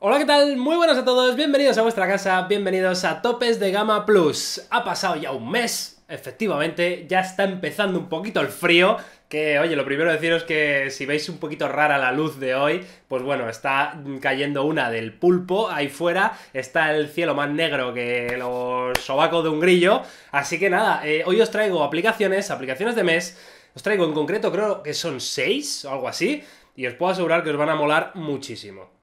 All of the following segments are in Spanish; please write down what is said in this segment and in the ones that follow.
Hola, ¿qué tal? Muy buenas a todos, bienvenidos a vuestra casa, bienvenidos a Topes de Gama Plus. Ha pasado ya un mes, efectivamente, ya está empezando un poquito el frío, que, oye, lo primero deciros que si veis un poquito rara la luz de hoy, pues bueno, está cayendo una del pulpo ahí fuera, está el cielo más negro que los sobacos de un grillo, así que nada, eh, hoy os traigo aplicaciones, aplicaciones de mes, os traigo en concreto creo que son seis o algo así, y os puedo asegurar que os van a molar muchísimo.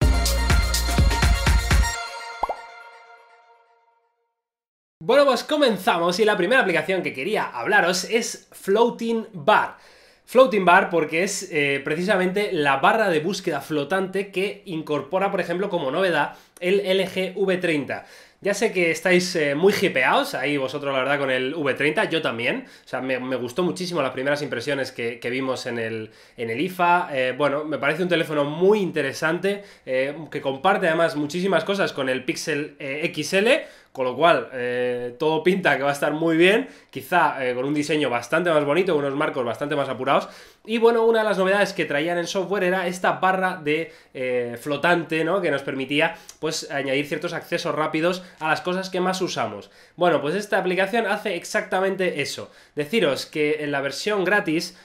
Bueno, pues comenzamos y la primera aplicación que quería hablaros es Floating Bar. Floating Bar porque es eh, precisamente la barra de búsqueda flotante que incorpora, por ejemplo, como novedad el LG V30. Ya sé que estáis eh, muy hipeados ahí vosotros, la verdad, con el V30, yo también. O sea, me, gustó muchísimo las primeras impresiones que, vimos en el, IFA. Eh, bueno, me parece un teléfono muy interesante, que comparte además muchísimas cosas con el Pixel XL. Con lo cual, eh, todo pinta que va a estar muy bien, quizá eh, con un diseño bastante más bonito, unos marcos bastante más apurados. Y bueno, una de las novedades que traían en software era esta barra de eh, flotante, ¿no? Que nos permitía, pues, añadir ciertos accesos rápidos a las cosas que más usamos. Bueno, pues esta aplicación hace exactamente eso. Deciros que en la versión gratis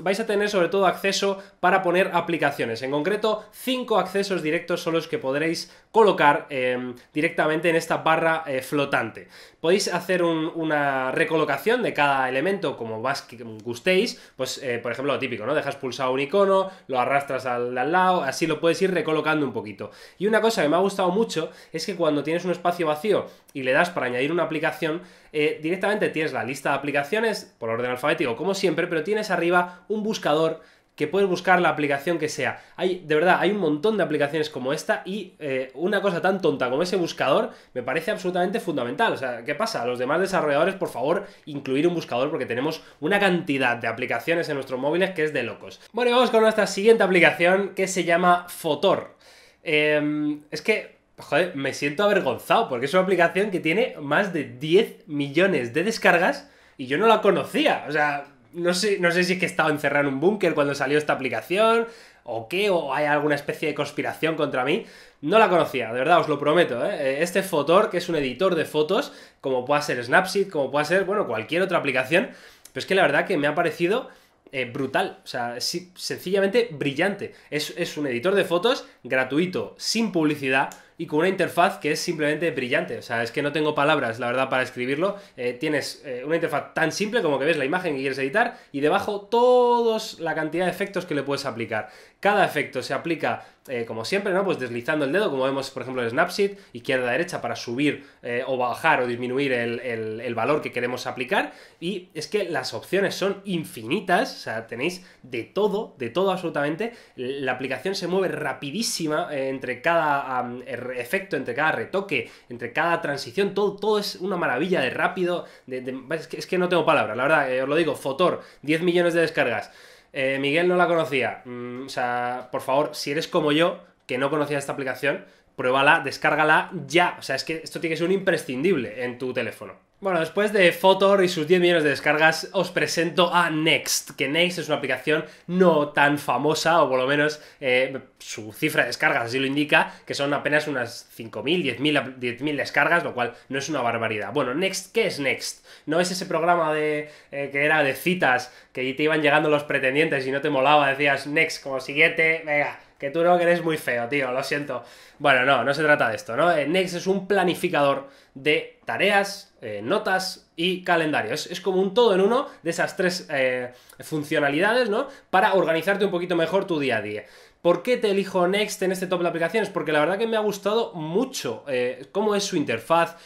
vais a tener sobre todo acceso para poner aplicaciones. En concreto, 5 accesos directos son los que podréis colocar directamente en esta barra eh, flotante. Podéis hacer una recolocación de cada elemento como más gustéis, pues eh, por ejemplo lo típico, ¿no? Dejas pulsado un icono, lo arrastras al, lado, así lo puedes ir recolocando un poquito. Y una cosa que me ha gustado mucho es que cuando tienes un espacio vacío y le das para añadir una aplicación, eh, directamente tienes la lista de aplicaciones por orden alfabético, como siempre, pero tienes arriba un buscador que puedes buscar la aplicación que sea. Hay, de verdad, hay un montón de aplicaciones como esta y eh, una cosa tan tonta como ese buscador me parece absolutamente fundamental. O sea, ¿qué pasa? Los demás desarrolladores, por favor, incluir un buscador porque tenemos una cantidad de aplicaciones en nuestros móviles que es de locos. Bueno, y vamos con nuestra siguiente aplicación que se llama Fotor. Em, es que joder, me siento avergonzado porque es una aplicación que tiene más de 10 millones de descargas y yo no la conocía. O sea, no sé, no sé si es que estaba encerrado en un búnker cuando salió esta aplicación, o qué, o hay alguna especie de conspiración contra mí. No la conocía, de verdad, os lo prometo. ¿eh? Eh, este Fotor, que es un editor de fotos, como pueda ser Snapseed, como pueda ser, bueno, cualquier otra aplicación, pero es que la verdad que me ha parecido eh, brutal, o sea, sencillamente brillante. Es, es un editor de fotos gratuito, sin publicidad, y con una interfaz que es simplemente brillante. O sea, es que no tengo palabras, la verdad, para escribirlo. Eh, tienes eh, una interfaz tan simple como que ves la imagen que quieres editar y debajo todos la cantidad de efectos que le puedes aplicar. Cada efecto se aplica, eh, como siempre, ¿no? Pues deslizando el dedo, como vemos, por ejemplo, en Snapseed, izquierda-derecha para subir o bajar o disminuir el, valor que queremos aplicar. Y es que las opciones son infinitas, o sea, tenéis de todo, de todo absolutamente. La aplicación se mueve rapidísima entre cada efecto, entre cada retoque, entre cada transición, todo, todo es una maravilla de rápido. es, que, no tengo palabras, la verdad, eh, os lo digo, Fotor, 10 millones de descargas. Eh, Miguel no la conocía. Mm, o sea, por favor, si eres como yo, que no conocía esta aplicación, pruébala, descárgala ya. O sea, es que esto tiene que ser un imprescindible en tu teléfono. Bueno, después de Fotor y sus 10 millones de descargas, os presento a Next, que Next es una aplicación no tan famosa, o por lo menos eh, su cifra de descargas así lo indica, que son apenas unas 5.000, 10.000 descargas, lo cual no es una barbaridad. Bueno, Next, ¿qué es Next? No es ese programa de eh, que era de citas, que te iban llegando los pretendientes y no te molaba, decías Next como siguiente, venga, que tú no, eres muy feo, tío, lo siento. Bueno, no, no se trata de esto, ¿no? Eh, Next es un planificador de tareas, eh, notas y calendarios. Es como un todo en uno de esas tres eh, funcionalidades, ¿no? Para organizarte un poquito mejor tu día a día. ¿Por qué te elijo Next en este top de aplicaciones? Porque la verdad que me ha gustado mucho eh, cómo es su interfaz,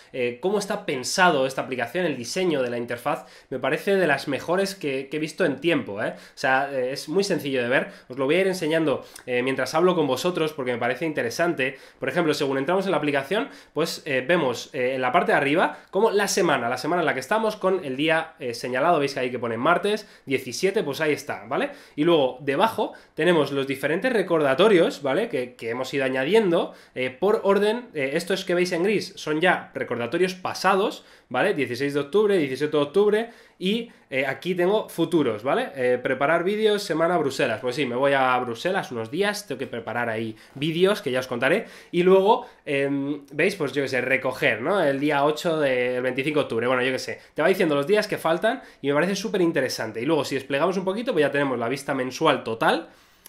cómo está pensado esta aplicación, el diseño de la interfaz. Me parece de las mejores que, he visto en tiempo. O sea, es muy sencillo de ver. Os lo voy a ir enseñando mientras hablo con vosotros porque me parece interesante. Por ejemplo, según entramos en la aplicación, pues vemos la parte de arriba como la semana, la semana en la que estamos con el día eh, señalado, veis que ahí que pone martes 17, pues ahí está, ¿vale? Y luego debajo tenemos los diferentes recordatorios, ¿vale? Que, hemos ido añadiendo eh, por orden, eh, estos que veis en gris son ya recordatorios pasados, ¿vale? 16 de octubre, 17 de octubre y eh, aquí tengo futuros, ¿vale? Eh, preparar vídeos semana Bruselas. Pues sí, me voy a Bruselas unos días, tengo que preparar ahí vídeos que ya os contaré. Y luego, em, ¿veis? Pues yo qué sé, recoger, ¿no? El día 8 del 25 de octubre. Bueno, yo qué sé. Te va diciendo los días que faltan y me parece súper interesante. Y luego, si desplegamos un poquito, pues ya tenemos la vista mensual total.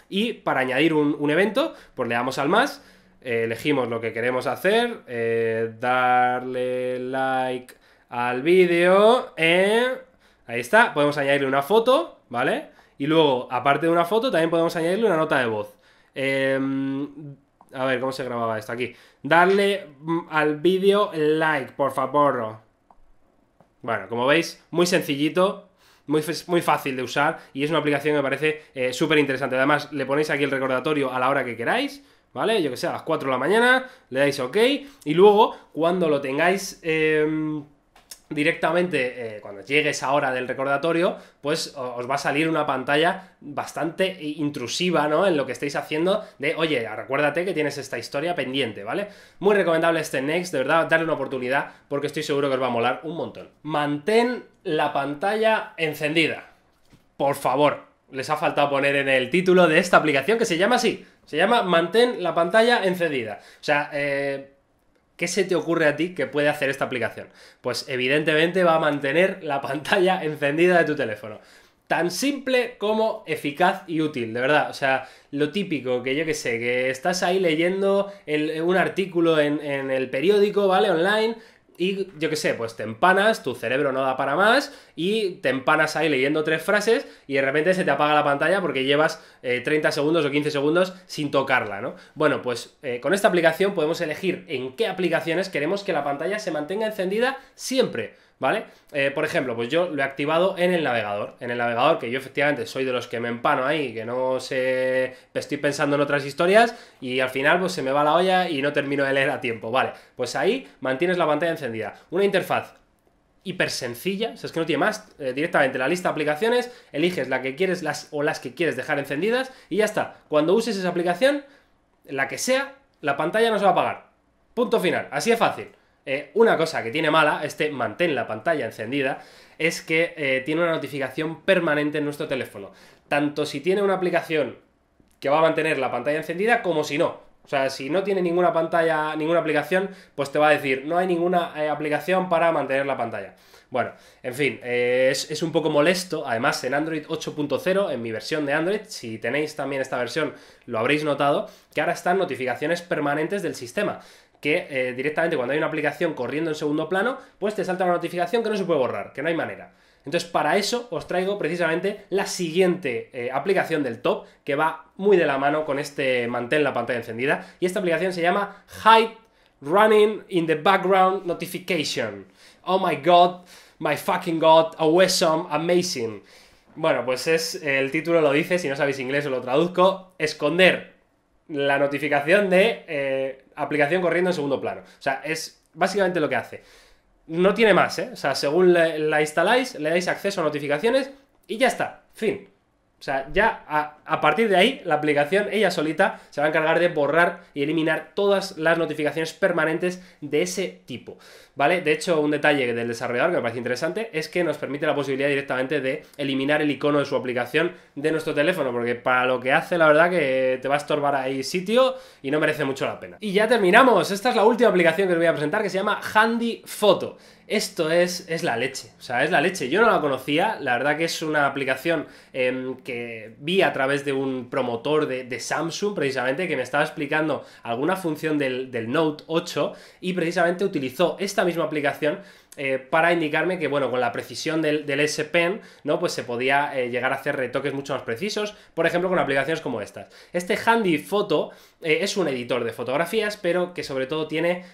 Y para añadir un, un evento, pues le damos al más. Eh, elegimos lo que queremos hacer, darle like al vídeo, eh, Ahí está, podemos añadirle una foto, ¿vale? Y luego, aparte de una foto, también podemos añadirle una nota de voz. Em, a ver, ¿cómo se grababa esto aquí? Darle mm, al vídeo like, por favor. Bueno, como veis, muy sencillito, muy, muy fácil de usar y es una aplicación que me parece eh, súper interesante. Además, le ponéis aquí el recordatorio a la hora que queráis, ¿vale? Yo que sé, a las 4 de la mañana, le dais OK y luego, cuando lo tengáis... Em, directamente eh, cuando cuando esa hora del recordatorio, pues os va a salir una pantalla bastante intrusiva, ¿no? En lo que estáis haciendo de, oye, recuérdate que tienes esta historia pendiente, ¿vale? Muy recomendable este Next, de verdad, darle una oportunidad porque estoy seguro que os va a molar un montón. Mantén la pantalla encendida. Por favor, les ha faltado poner en el título de esta aplicación que se llama así. Se llama Mantén la pantalla encendida. O sea, eh, ¿Qué se te ocurre a ti que puede hacer esta aplicación? Pues evidentemente va a mantener la pantalla encendida de tu teléfono. Tan simple como eficaz y útil, de verdad. O sea, lo típico que yo que sé, que estás ahí leyendo un artículo en, en el periódico, ¿vale? Online y yo qué sé, pues te empanas, tu cerebro no da para más y te empanas ahí leyendo tres frases y de repente se te apaga la pantalla porque llevas 30 eh, segundos o 15 segundos sin tocarla, ¿no? Bueno, pues eh, con esta aplicación podemos elegir en qué aplicaciones queremos que la pantalla se mantenga encendida siempre. ¿vale? Eh, por ejemplo, pues yo lo he activado en el navegador, en el navegador, que yo efectivamente soy de los que me empano ahí, que no sé, estoy pensando en otras historias y al final pues se me va la olla y no termino de leer a tiempo, ¿vale? Pues ahí mantienes la pantalla encendida. Una interfaz hiper sencilla, o sea, es que no tiene más, eh, directamente la lista de aplicaciones, eliges la que quieres las, o las que quieres dejar encendidas y ya está. Cuando uses esa aplicación, la que sea, la pantalla no se va a apagar. Punto final, así de fácil. Eh, una cosa que tiene mala, este mantén la pantalla encendida, es que eh, tiene una notificación permanente en nuestro teléfono. Tanto si tiene una aplicación que va a mantener la pantalla encendida como si no. O sea, si no tiene ninguna pantalla, ninguna aplicación, pues te va a decir, no hay ninguna eh, aplicación para mantener la pantalla. Bueno, en fin, es, es, un poco molesto. Además, en Android 8.0, en mi versión de Android, si tenéis también esta versión, lo habréis notado, que ahora están notificaciones permanentes del sistema que eh, directamente cuando hay una aplicación corriendo en segundo plano, pues te salta una notificación que no se puede borrar, que no hay manera. Entonces, para eso os traigo precisamente la siguiente eh, aplicación del top que va muy de la mano con este mantén la pantalla encendida. Y esta aplicación se llama Hide Running in the Background Notification. Oh my god, my fucking god, awesome, amazing. Bueno, pues es el título lo dice, si no sabéis inglés os lo traduzco, esconder la notificación de eh, aplicación corriendo en segundo plano. O sea, es básicamente lo que hace. No tiene más, ¿eh? O sea, según la, la instaláis, le dais acceso a notificaciones y ya está. Fin. O sea, ya a, partir de ahí, la aplicación ella solita se va a encargar de borrar y eliminar todas las notificaciones permanentes de ese tipo. ¿Vale? De hecho, un detalle del desarrollador que me parece interesante es que nos permite la posibilidad directamente de eliminar el icono de su aplicación de nuestro teléfono, porque para lo que hace, la verdad que te va a estorbar ahí sitio y no merece mucho la pena. Y ya terminamos. Esta es la última aplicación que os voy a presentar que se llama Handy Photo. Esto es, la leche, o sea, es la leche. Yo no la conocía, la verdad que es una aplicación em, que vi a través de un promotor de, Samsung, precisamente, que me estaba explicando alguna función del, Note 8 y precisamente utilizó esta misma aplicación eh, para indicarme que, bueno, con la precisión del, S Pen, ¿no? Pues se podía eh, llegar a hacer retoques mucho más precisos, por ejemplo, con aplicaciones como estas. Este Handy Photo eh, es un editor de fotografías, pero que sobre todo tiene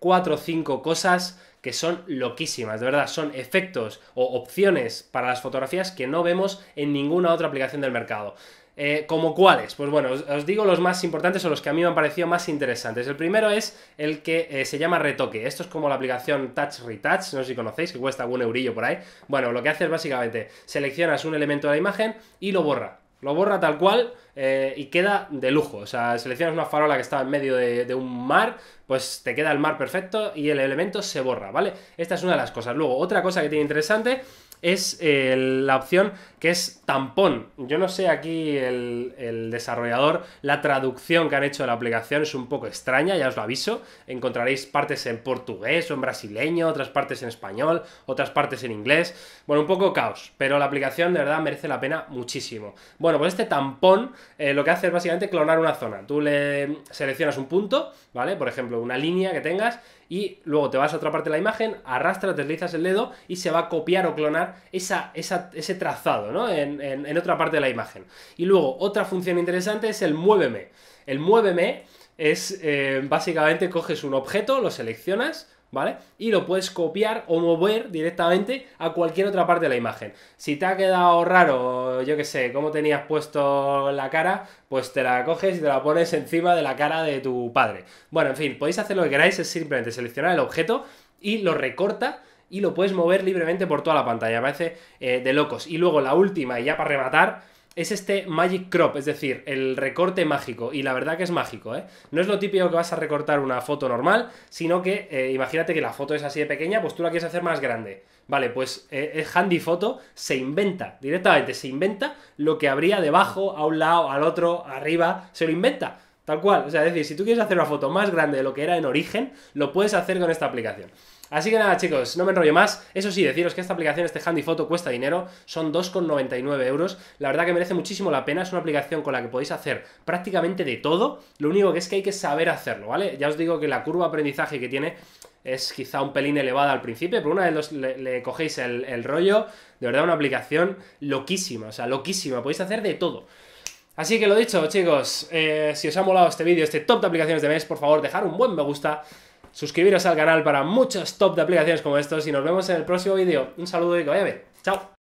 4 o 5 cosas que son loquísimas, de verdad, son efectos o opciones para las fotografías que no vemos en ninguna otra aplicación del mercado. Eh, ¿Como cuáles? Pues bueno, os, digo los más importantes o los que a mí me han parecido más interesantes. El primero es el que eh, se llama Retoque. Esto es como la aplicación Touch Retouch, no sé si conocéis, que cuesta un eurillo por ahí. Bueno, lo que hace es básicamente seleccionas un elemento de la imagen y lo borra. Lo borra tal cual eh, y queda de lujo. O sea, seleccionas una farola que está en medio de, de, un mar, pues te queda el mar perfecto y el elemento se borra, ¿vale? Esta es una de las cosas. Luego, otra cosa que tiene interesante es la opción que es tampón. Yo no sé aquí el, desarrollador, la traducción que han hecho de la aplicación es un poco extraña, ya os lo aviso. Encontraréis partes en portugués o en brasileño, otras partes en español, otras partes en inglés. Bueno, un poco caos, pero la aplicación de verdad merece la pena muchísimo. Bueno, pues este tampón eh, lo que hace es básicamente clonar una zona. Tú le seleccionas un punto, ¿vale? Por ejemplo, una línea que tengas y luego te vas a otra parte de la imagen, arrastras, deslizas el dedo y se va a copiar o clonar esa, ese trazado en, otra parte de la imagen. Y luego otra función interesante es el muéveme. El muéveme es eh, básicamente coges un objeto, lo seleccionas, ¿vale? Y lo puedes copiar o mover directamente a cualquier otra parte de la imagen. Si te ha quedado raro, yo que sé, cómo tenías puesto la cara, pues te la coges y te la pones encima de la cara de tu padre. Bueno, en fin, podéis hacer lo que queráis, es simplemente seleccionar el objeto y lo recorta y lo puedes mover libremente por toda la pantalla. Me parece eh, de locos. Y luego la última, y ya para rematar es este Magic Crop, es decir, el recorte mágico. Y la verdad que es mágico, ¿eh? No es lo típico que vas a recortar una foto normal, sino que eh, imagínate que la foto es así de pequeña, pues tú la quieres hacer más grande. Vale, pues eh, es Handy Photo se inventa, directamente se inventa lo que habría debajo, a un lado, al otro, arriba, se lo inventa. Tal cual. O sea, es decir, si tú quieres hacer una foto más grande de lo que era en origen, lo puedes hacer con esta aplicación. Así que nada, chicos, no me enrollo más. Eso sí, deciros que esta aplicación, este Handy Photo, cuesta dinero. Son 2,99 euros. La verdad que merece muchísimo la pena. Es una aplicación con la que podéis hacer prácticamente de todo. Lo único que es que hay que saber hacerlo, ¿vale? Ya os digo que la curva de aprendizaje que tiene es quizá un pelín elevada al principio, pero una vez le, cogéis el, el rollo, de verdad una aplicación loquísima, o sea, loquísima. Podéis hacer de todo. Así que lo dicho, chicos, eh, si os ha molado este vídeo, este top de aplicaciones de mes, por favor, dejar un buen me gusta, suscribiros al canal para muchos top de aplicaciones como estos y nos vemos en el próximo vídeo. Un saludo y que vaya bien. ¡Chao!